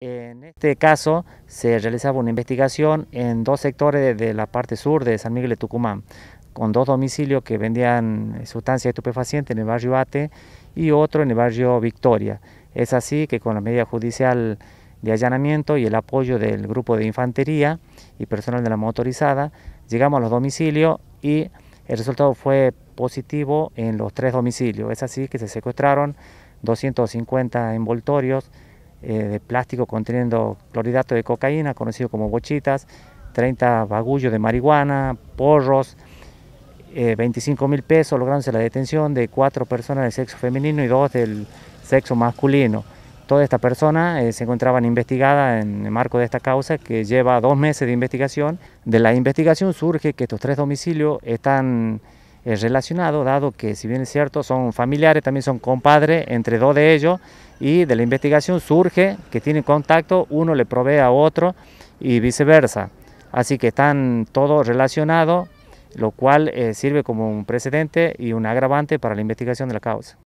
En este caso se realizaba una investigación en dos sectores de la parte sur de San Miguel de Tucumán, con dos domicilios que vendían eh, sustancias estupefacientes en el barrio Ate y otro en el barrio Victoria. Es así que con la medida judicial de allanamiento y el apoyo del grupo de infantería y personal de la motorizada, llegamos a los domicilios y el resultado fue positivo en los tres domicilios. Es así que se secuestraron 250 envoltorios, eh, de plástico conteniendo clorhidrato de cocaína, conocido como bochitas, 30 bagullos de marihuana, porros, 25 eh, mil pesos, lográndose la detención de cuatro personas del sexo femenino y dos del sexo masculino. Toda estas personas eh, se encontraban investigada en el marco de esta causa que lleva dos meses de investigación. De la investigación surge que estos tres domicilios están relacionados, dado que si bien es cierto son familiares, también son compadres entre dos de ellos y de la investigación surge que tienen contacto, uno le provee a otro y viceversa. Así que están todos relacionados, lo cual eh, sirve como un precedente y un agravante para la investigación de la causa.